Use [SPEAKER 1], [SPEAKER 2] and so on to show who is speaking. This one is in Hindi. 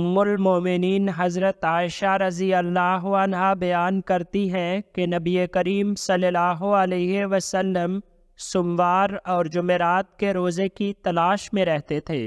[SPEAKER 1] उम्मिन हज़रत आयशा रज़ी अल्लाह बयान करती हैं कि नबी करीम सल्लल्लाहु अलैहि वसल्लम सोमवार और जुमेरात के रोज़े की तलाश में रहते थे